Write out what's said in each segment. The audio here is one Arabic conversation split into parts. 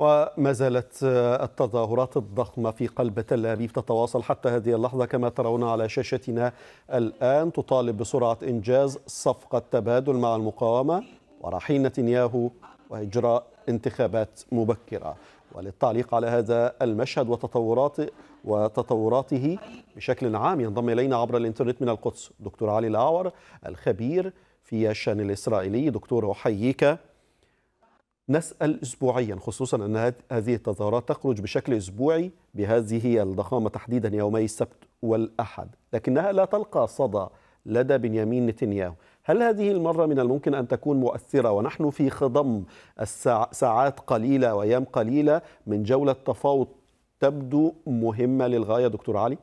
وما زالت التظاهرات الضخمة في قلب تل أبيب تتواصل حتى هذه اللحظة كما ترون على شاشتنا الآن تطالب بسرعة إنجاز صفقة تبادل مع المقاومة ورحيل نتنياهو وإجراء انتخابات مبكرة وللتعليق على هذا المشهد وتطورات وتطوراته بشكل عام ينضم إلينا عبر الإنترنت من القدس دكتور علي الأعور الخبير في الشأن الإسرائيلي دكتور أحييك نسأل أسبوعيا خصوصا أن هذه التظاهرات تخرج بشكل أسبوعي بهذه الضخامة تحديدا يومي السبت والأحد لكنها لا تلقى صدى لدى بنيامين نتنياهو هل هذه المرة من الممكن أن تكون مؤثرة ونحن في خضم ساعات قليلة وأيام قليلة من جولة تفاوض تبدو مهمة للغاية دكتور علي؟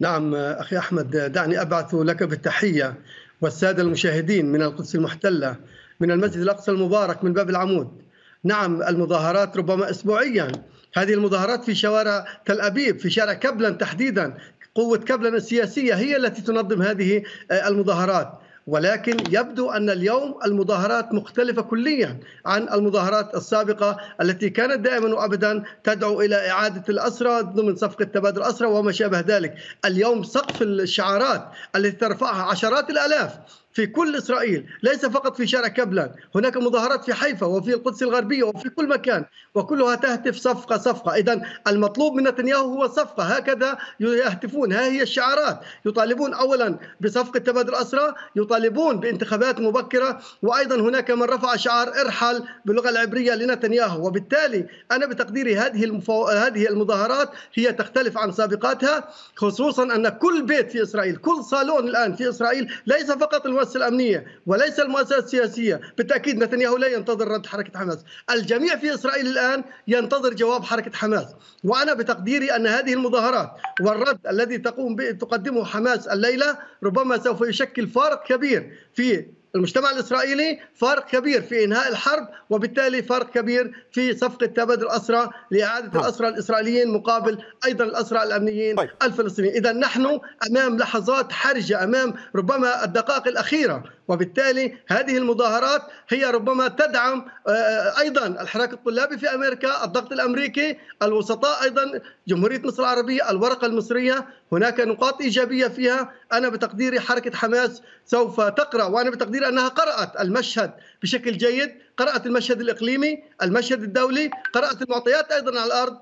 نعم أخي أحمد دعني أبعث لك بالتحية والسادة المشاهدين من القدس المحتلة من المسجد الأقصى المبارك من باب العمود نعم المظاهرات ربما أسبوعيا هذه المظاهرات في شوارع تل أبيب في شارع كبلن تحديدا قوة كبلن السياسية هي التي تنظم هذه آه، المظاهرات ولكن يبدو ان اليوم المظاهرات مختلفه كليا عن المظاهرات السابقه التي كانت دائما وابدا تدعو الى اعاده الاسرى ضمن صفقه تبادل الأسرة وما شابه ذلك، اليوم سقف الشعارات التي ترفعها عشرات الالاف في كل إسرائيل ليس فقط في شارع كبلان هناك مظاهرات في حيفا وفي القدس الغربية وفي كل مكان وكلها تهتف صفقة صفقة إذا المطلوب من نتنياهو هو صفقة هكذا يهتفون ها هي الشعارات يطالبون أولا بصفقة تبادل أسرى يطالبون بانتخابات مبكرة وأيضا هناك من رفع شعار ارحل باللغة العبرية لنتنياهو وبالتالي أنا بتقديري هذه المفو... هذه المظاهرات هي تختلف عن سابقاتها خصوصا أن كل بيت في إسرائيل كل صالون الآن في إسرائيل ليس فقط الوزن المؤسسه الامنيه وليس المؤسسه السياسيه، بالتاكيد نتنياهو لا ينتظر رد حركه حماس، الجميع في اسرائيل الان ينتظر جواب حركه حماس، وانا بتقديري ان هذه المظاهرات والرد الذي تقوم تقدمه حماس الليله ربما سوف يشكل فارق كبير في المجتمع الإسرائيلي فرق كبير في إنهاء الحرب وبالتالي فرق كبير في صفقة تبادل الأسرى لإعادة نعم. الأسرى الإسرائيليين مقابل أيضا الأسرى الأمنيين طيب. الفلسطينيين إذا نحن أمام لحظات حرجة أمام ربما الدقائق الأخيرة وبالتالي هذه المظاهرات هي ربما تدعم آه، ايضا الحراك الطلابي في امريكا، الضغط الامريكي، الوسطاء ايضا، جمهوريه مصر العربيه، الورقه المصريه، هناك نقاط ايجابيه فيها، انا بتقديري حركه حماس سوف تقرا وانا بتقديري انها قرات المشهد بشكل جيد، قرات المشهد الاقليمي، المشهد الدولي، قرات المعطيات ايضا على الارض،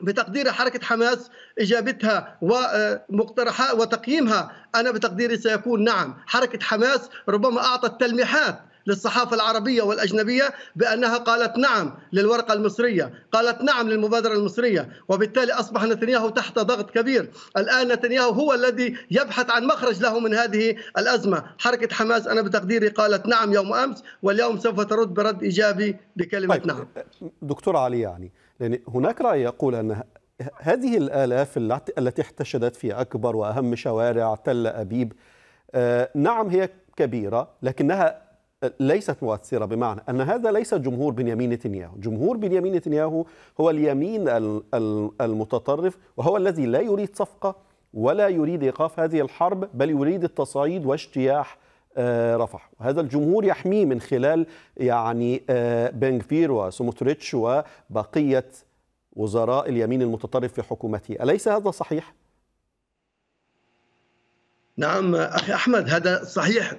بتقدير حركة حماس إجابتها ومقترحها آه، وتقييمها أنا بتقديري سيكون نعم حركة حماس ربما أعطت تلميحات للصحافة العربية والأجنبية بأنها قالت نعم للورقة المصرية قالت نعم للمبادرة المصرية وبالتالي أصبح نتنياهو تحت ضغط كبير الآن نتنياهو هو الذي يبحث عن مخرج له من هذه الأزمة حركة حماس أنا بتقديري قالت نعم يوم أمس واليوم سوف ترد برد إيجابي بكلمة طيب. نعم دكتور علي يعني لأن هناك رأي يقول أن هذه الآلاف التي احتشدت في أكبر وأهم شوارع تل أبيب آه، نعم هي كبيرة لكنها ليست مؤثرة بمعنى أن هذا ليس جمهور بنيامين نتنياهو جمهور بنيامين نتنياهو هو اليمين المتطرف وهو الذي لا يريد صفقة ولا يريد إيقاف هذه الحرب بل يريد التصعيد واجتياح آه، رفح وهذا الجمهور يحميه من خلال يعني آه، بنغفير وسموتريتش وبقية وزراء اليمين المتطرف في حكومته أليس هذا صحيح؟ نعم أخي أحمد هذا صحيح 100%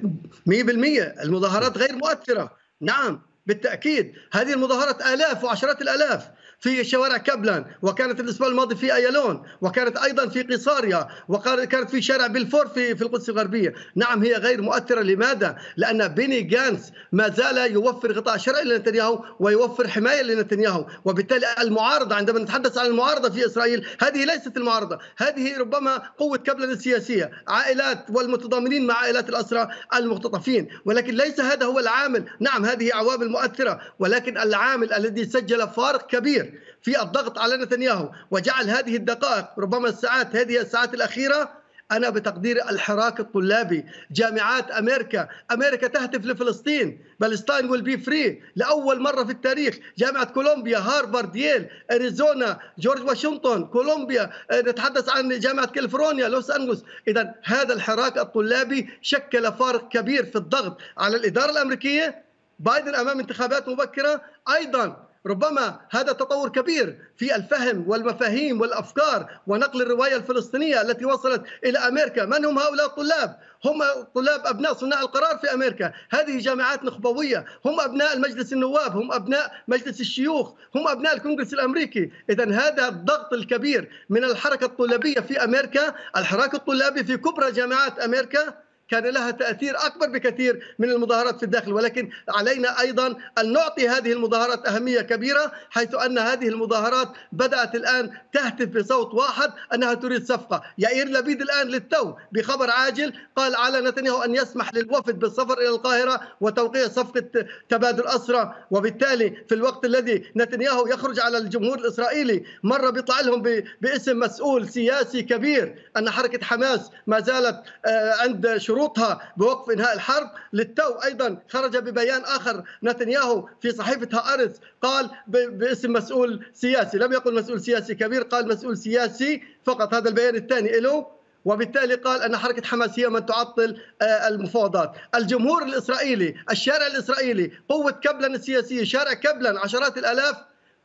المظاهرات غير مؤثرة نعم بالتاكيد هذه المظاهرات الاف وعشرات الالاف في شوارع كابلان وكانت الاسبوع الماضي في ايالون وكانت ايضا في قيصاريا وكانت في شارع بلفور في في القدس الغربيه، نعم هي غير مؤثره لماذا؟ لان بيني جانس ما زال يوفر غطاء شرعي لنتنياهو ويوفر حمايه لنتنياهو، وبالتالي المعارضه عندما نتحدث عن المعارضه في اسرائيل، هذه ليست المعارضه، هذه ربما قوه كابلان السياسيه، عائلات والمتضامنين مع عائلات الاسرى المختطفين، ولكن ليس هذا هو العامل، نعم هذه عوامل مؤثرة ولكن العامل الذي سجل فارق كبير في الضغط على نتنياهو وجعل هذه الدقائق ربما الساعات هذه الساعات الأخيرة أنا بتقدير الحراك الطلابي جامعات أمريكا أمريكا تهتف لفلسطين بالستاين ويل بي فري لأول مرة في التاريخ جامعة كولومبيا هارفارد ييل أريزونا جورج واشنطن كولومبيا آه، نتحدث عن جامعة كاليفورنيا لوس أنجلوس إذا هذا الحراك الطلابي شكل فارق كبير في الضغط على الإدارة الأمريكية بايدن امام انتخابات مبكره ايضا ربما هذا تطور كبير في الفهم والمفاهيم والافكار ونقل الروايه الفلسطينيه التي وصلت الى امريكا، من هم هؤلاء الطلاب؟ هم طلاب ابناء صناع القرار في امريكا، هذه جامعات نخبويه، هم ابناء المجلس النواب، هم ابناء مجلس الشيوخ، هم ابناء الكونغرس الامريكي، اذا هذا الضغط الكبير من الحركه الطلابيه في امريكا، الحراك الطلابي في كبرى جامعات امريكا كان لها تأثير أكبر بكثير من المظاهرات في الداخل ولكن علينا أيضا أن نعطي هذه المظاهرات أهمية كبيرة حيث أن هذه المظاهرات بدأت الآن تهتف بصوت واحد أنها تريد صفقة يائير لبيد الآن للتو بخبر عاجل قال على نتنياهو أن يسمح للوفد بالسفر إلى القاهرة وتوقيع صفقة تبادل أسرى وبالتالي في الوقت الذي نتنياهو يخرج على الجمهور الإسرائيلي مرة بيطلع لهم باسم مسؤول سياسي كبير أن حركة حماس ما زالت آه، عند شروط شروطها بوقف إنهاء الحرب للتو أيضا خرج ببيان آخر نتنياهو في صحيفة هارتس قال باسم مسؤول سياسي لم يقل مسؤول سياسي كبير قال مسؤول سياسي فقط هذا البيان الثاني له وبالتالي قال ان حركه حماس هي من تعطل آه، المفاوضات، الجمهور الاسرائيلي، الشارع الاسرائيلي، قوه كبلن السياسيه، شارع كبلن عشرات الالاف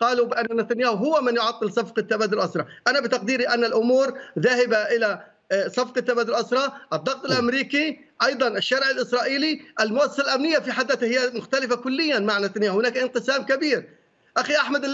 قالوا بان نتنياهو هو من يعطل صفقه تبادل الاسرى، انا بتقديري ان الامور ذاهبه الى صفقه تبادل الاسرى، الضغط الامريكي، ايضا الشارع الاسرائيلي، المؤسسه الامنيه في حد ذاتها هي مختلفه كليا مع نتنياهو، هناك انقسام كبير، اخي احمد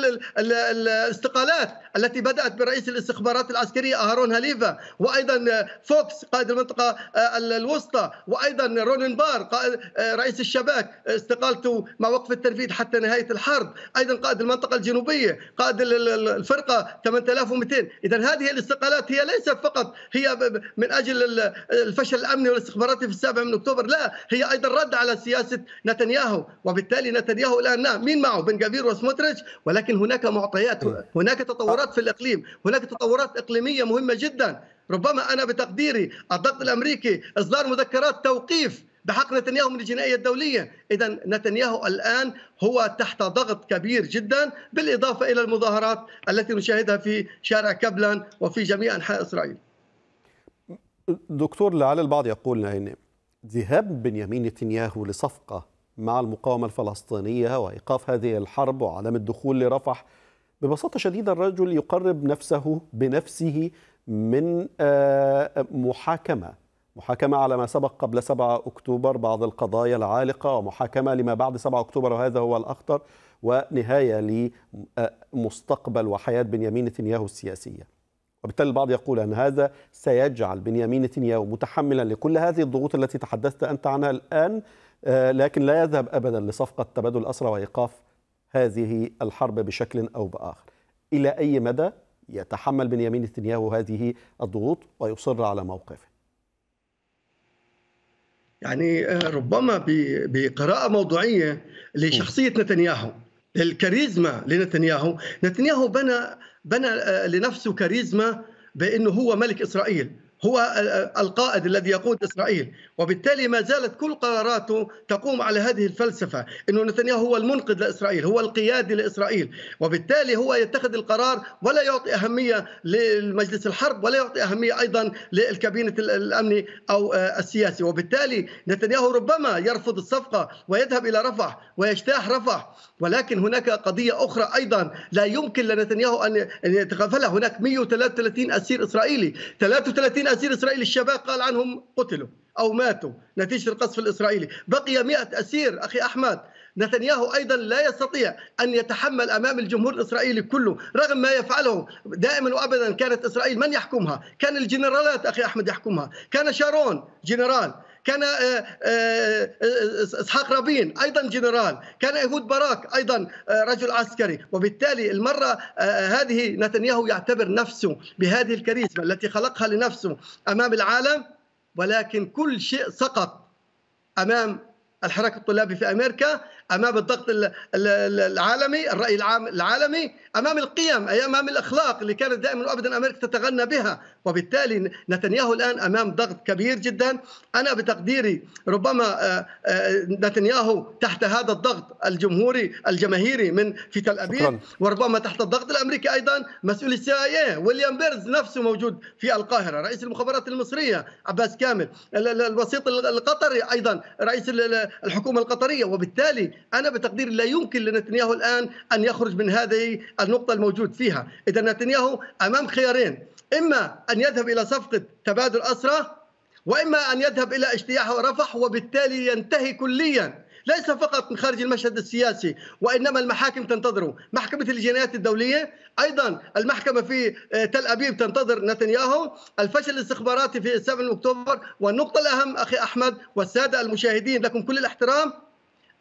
الاستقالات التي بدات برئيس الاستخبارات العسكريه اهارون هليفه وايضا فوكس قائد المنطقه آه، الوسطى وايضا رونين بار قائد آه، رئيس الشباك استقالته مع وقف التنفيذ حتى نهايه الحرب ايضا قائد المنطقه الجنوبيه قائد الفرقه 8200 اذا هذه الاستقالات هي ليست فقط هي من اجل الفشل الامني والاستخباراتي في السابع من اكتوبر لا هي ايضا رد على سياسه نتنياهو وبالتالي نتنياهو الان نعم مين معه بن جابير وسموتريس الخارج ولكن هناك معطيات هناك تطورات في الإقليم هناك تطورات إقليمية مهمة جدا ربما أنا بتقديري الضغط الأمريكي إصدار مذكرات توقيف بحق نتنياهو من الجنائيه الدوليه، اذا نتنياهو الان هو تحت ضغط كبير جدا بالاضافه الى المظاهرات التي نشاهدها في شارع كبلن وفي جميع انحاء اسرائيل. دكتور لعل البعض يقول لأن ذهاب بنيامين نتنياهو لصفقه مع المقاومة الفلسطينية وإيقاف هذه الحرب وعدم الدخول لرفح ببساطة شديدة الرجل يقرب نفسه بنفسه من آه، محاكمة محاكمة على ما سبق قبل 7 أكتوبر بعض القضايا العالقة ومحاكمة لما بعد 7 أكتوبر وهذا هو الأخطر ونهاية لمستقبل وحياة بنيامين نتنياهو السياسية وبالتالي البعض يقول أن هذا سيجعل بنيامين نتنياهو متحملا لكل هذه الضغوط التي تحدثت أنت عنها الآن آه، لكن لا يذهب أبدا لصفقة تبادل اسرى وإيقاف هذه الحرب بشكل أو بآخر إلى أي مدى يتحمل بنيامين نتنياهو هذه الضغوط ويصر على موقفه يعني آه، ربما بقراءة موضوعية لشخصية نتنياهو الكاريزما لنتنياهو نتنياهو بنى بنى آه، لنفسه كاريزما بانه هو ملك اسرائيل هو القائد الذي يقود اسرائيل وبالتالي ما زالت كل قراراته تقوم على هذه الفلسفه انه نتنياهو هو المنقذ لاسرائيل هو القيادي لاسرائيل وبالتالي هو يتخذ القرار ولا يعطي اهميه لمجلس الحرب ولا يعطي اهميه ايضا للكابينه الامني او آه، السياسي وبالتالي نتنياهو ربما يرفض الصفقه ويذهب الى رفح ويجتاح رفح ولكن هناك قضيه اخرى ايضا لا يمكن لنتنياهو ان يتغافلها هناك 133 اسير اسرائيلي 33 اسير اسرائيلي الشباب قال عنهم قتلوا او ماتوا نتيجه القصف الاسرائيلي، بقي 100 اسير اخي احمد، نتنياهو ايضا لا يستطيع ان يتحمل امام الجمهور الاسرائيلي كله رغم ما يفعله دائما وابدا كانت اسرائيل من يحكمها؟ كان الجنرالات اخي احمد يحكمها، كان شارون جنرال كان آه، آه، آه، اسحاق رابين ايضا جنرال كان ايهود باراك ايضا رجل عسكري وبالتالي المره هذه نتنياهو يعتبر نفسه بهذه الكاريزما التي خلقها لنفسه امام العالم ولكن كل شيء سقط امام الحراك الطلابي في امريكا امام الضغط العالمي الراي العام العالمي امام القيم اي امام الاخلاق اللي كانت دائما وابدا امريكا تتغنى بها وبالتالي نتنياهو الان امام ضغط كبير جدا انا بتقديري ربما آه، آه، نتنياهو تحت هذا الضغط الجمهوري الجماهيري من في تل ابيب وربما تحت الضغط الامريكي ايضا مسؤول السي اي إيه، ويليام بيرز نفسه موجود في القاهره رئيس المخابرات المصريه عباس كامل الوسيط القطري ايضا رئيس الحكومه القطريه وبالتالي أنا بتقدير لا يمكن لنتنياهو الآن أن يخرج من هذه النقطة الموجود فيها إذا نتنياهو أمام خيارين إما أن يذهب إلى صفقة تبادل أسرى وإما أن يذهب إلى اجتياح رفح وبالتالي ينتهي كلياً ليس فقط من خارج المشهد السياسي وانما المحاكم تنتظره، محكمه الجنايات الدوليه، ايضا المحكمه في آه، تل ابيب تنتظر نتنياهو، الفشل الاستخباراتي في 7 اكتوبر، والنقطه الاهم اخي احمد والساده المشاهدين لكم كل الاحترام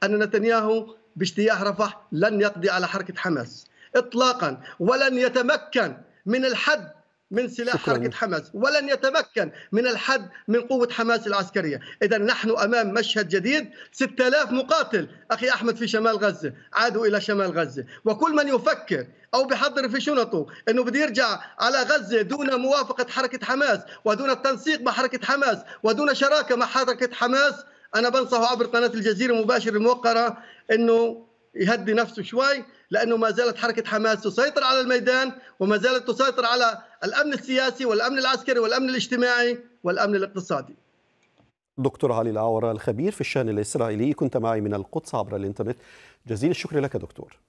ان نتنياهو باجتياح رفح لن يقضي على حركه حماس اطلاقا ولن يتمكن من الحد من سلاح شكرا. حركه حماس ولن يتمكن من الحد من قوه حماس العسكريه اذا نحن امام مشهد جديد 6000 مقاتل اخي احمد في شمال غزه عادوا الى شمال غزه وكل من يفكر او بحضر في شنطه انه بده يرجع على غزه دون موافقه حركه حماس ودون التنسيق مع حركه حماس ودون شراكه مع حركه حماس انا بنصحه عبر قناه الجزيره المباشره الموقره انه يهدي نفسه شوي لانه ما زالت حركه حماس تسيطر على الميدان وما زالت تسيطر على الامن السياسي والامن العسكري والامن الاجتماعي والامن الاقتصادي. دكتور علي العورة الخبير في الشان الإسرائيلي كنت معي من القدس عبر الإنترنت جزيل الشكر لك دكتور